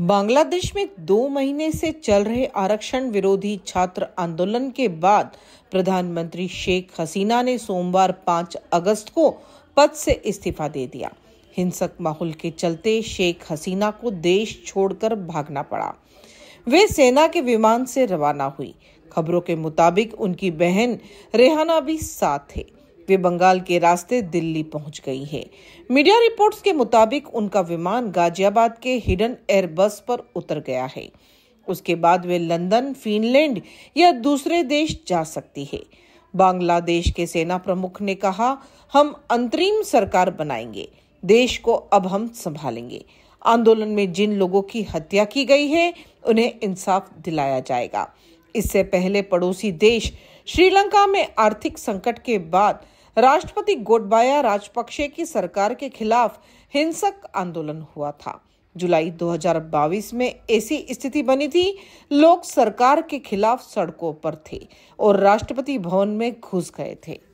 बांग्लादेश में दो महीने से चल रहे आरक्षण विरोधी छात्र आंदोलन के बाद प्रधानमंत्री शेख हसीना ने सोमवार 5 अगस्त को पद से इस्तीफा दे दिया हिंसक माहौल के चलते शेख हसीना को देश छोड़कर भागना पड़ा वे सेना के विमान से रवाना हुई खबरों के मुताबिक उनकी बहन रेहाना भी साथ थे वे बंगाल के रास्ते दिल्ली पहुंच गई है मीडिया रिपोर्ट्स के मुताबिक उनका विमान गाजियाबाद के हिडन एयरबस पर उतर गया है उसके बाद वे लंदन फिनलैंड या दूसरे देश जा सकती है बांग्लादेश के सेना प्रमुख ने कहा हम अंतरिम सरकार बनाएंगे देश को अब हम संभालेंगे आंदोलन में जिन लोगों की हत्या की गई है उन्हें इंसाफ दिलाया जाएगा इससे पहले पड़ोसी देश श्रीलंका में आर्थिक संकट के बाद राष्ट्रपति गोडबाया राजपक्षे की सरकार के खिलाफ हिंसक आंदोलन हुआ था जुलाई 2022 में ऐसी स्थिति बनी थी लोग सरकार के खिलाफ सड़कों पर थे और राष्ट्रपति भवन में घुस गए थे